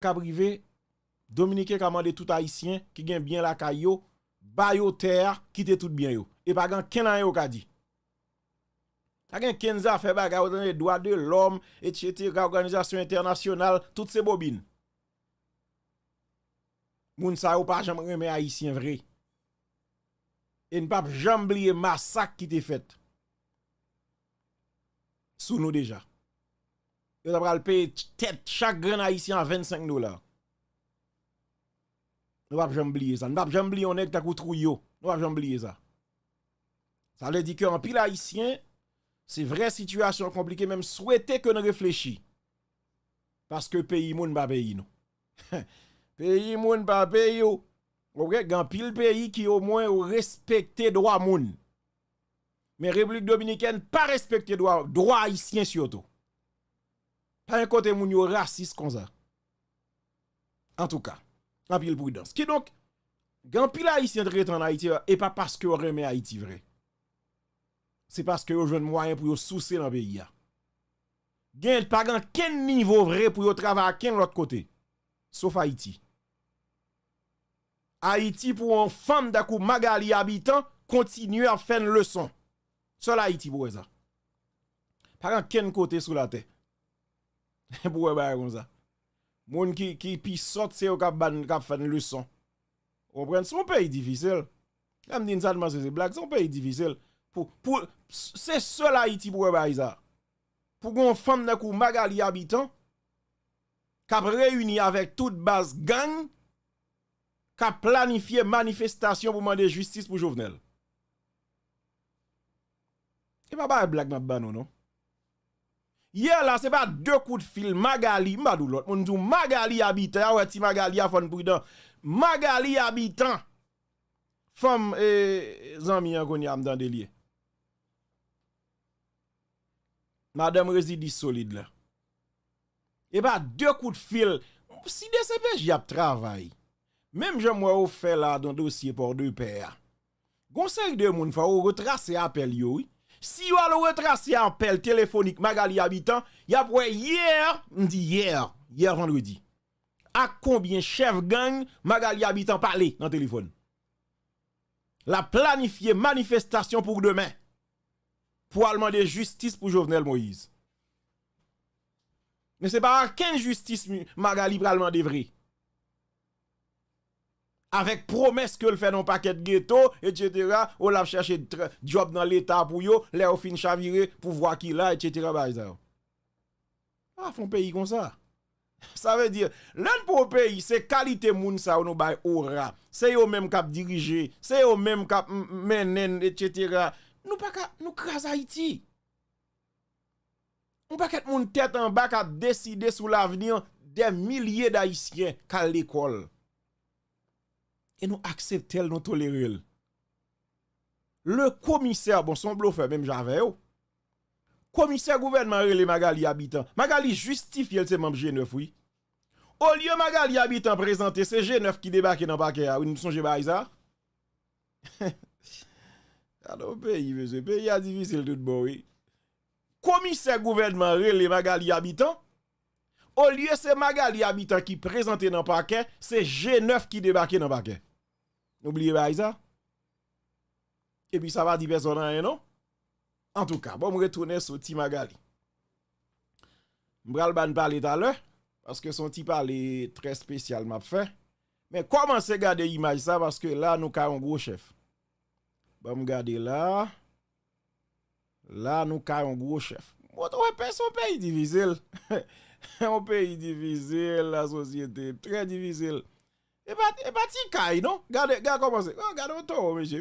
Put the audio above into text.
Kabrive, Dominike kamande tout Haitien ki gen bien la ka yo, ba yo ter, ki te tout bien yo, e pa gen kenan yo ka di. Sa gen kenza fe baga ou dan e doa de lom, etche etche ka organizasyon internasyonal, tout se bobine. Moun sa yo pa jam reme Haitien vre, en pap jambli e masak ki te fet, sou nou deja. chaque grand haïtien à 25 dollars. Nous pas jamais oublier ça. Nous pas jamais oublier on est ta ça. Nous pas jamais ça. Ça veut dire que en pile haïtien, c'est vraie situation compliquée même souhaiter que nous réfléchissions. Parce que pays moun pas pays nous. pays moun pas pays ou. pile pays qui au moins respecter droit moun. Mais République dominicaine pas respecté droit droit haïtien surtout. Pa yon kote moun yon rasis kon za. En tou ka. An pil pou yon dans. Ki donk, gen pil ha iti yon dre tan ha iti, e pa paske yon reme ha iti vre. Se paske yon jwen mwayen pou yon souse nan beya. Gen et pa gen ken nivou vre pou yon travak ken lot kote. Sof ha iti. Ha iti pou yon fam da kou magali habitan kontinuye a fen leson. Sol ha iti pou weza. Pa gen ken kote sou la tey. Moun ki pisote se yo kap fane luson. O pren, se moun pe yi difisel. Am din sa dman se se blak, se moun pe yi difisel. Se se la iti pou we ba yi za. Pou gon fande na kou maga li habitan, kap reyuni avek tout bas gang, kap planifiye manifestasyon pou mande justice pou jovenel. E pa ba yi blak nan ban nou nou. Ye la se pa de kou de fil, magali, mba dou lot, moun tou magali abitan, a weti magali a fon pridan, magali abitan, fom e zanmi an kon yam dan de liye. Madame rezidi solide la. E pa de kou de fil, si de se pe jyap travay, menm jen mwa ou fe la don dosye por de pe a, gonser de moun fwa ou retrase apel yoi, Si vous allez retracer un appel téléphonique Magali habitant, y a hier, on dit hier, hier vendredi. À combien chef gang Magali habitant parlé dans le téléphone? La planifier manifestation pour demain. Pour demander justice pour Jovenel Moïse. Mais n'est pas à justice Magali pour demander vrai. Avek promes ke l fè nan paket ghetto, et cetera, ou la fè chèche job nan l'Etat pou yo, le ou fin chavire pou vwa ki la, et cetera, bay zè ou. A fè un peyi kon sa. Sa vè dir, lan pou un peyi, se kalite moun sa ou nou bay ora. Se yo men kap dirije, se yo men kap menen, et cetera. Nou pak a nou kras Haiti. Nou pak et moun tèt an bak a deside sou l'avenyen de milyè d'Haïtien kal l'ekol. E nou akseptel nou tolè rèl. Le komiser, bon son blofe, mèm javè yo, oh. komiser gouvenman rèl e magali abitan, magali justif yel se mèm G9, oui. O liye magali abitan prezante, se G9 ki debake nan pake, ou nou sonje ba aizan? A nou pe, y a divisil tout bon, oui. Komiser gouvenman rèl e magali abitan, o liye se magali abitan ki prezante nan pake, se G9 ki debake nan pake. Noubliye ba isa. E pi sa va di bezonan eno. En touka, bom retoune sou ti magali. Mbral ban pale taler. Paske son ti pale tre spesyal map fe. Men koman se gade imaj sa. Paske la nou karon gro chef. Bom gade la. La nou karon gro chef. Mbo touwe pe sou pe yi divizil. On pe yi divizil. La sosyete tre divizil. E ba e ti kay, nou? Gade, gade komo oh, se? Gade moutou, meche.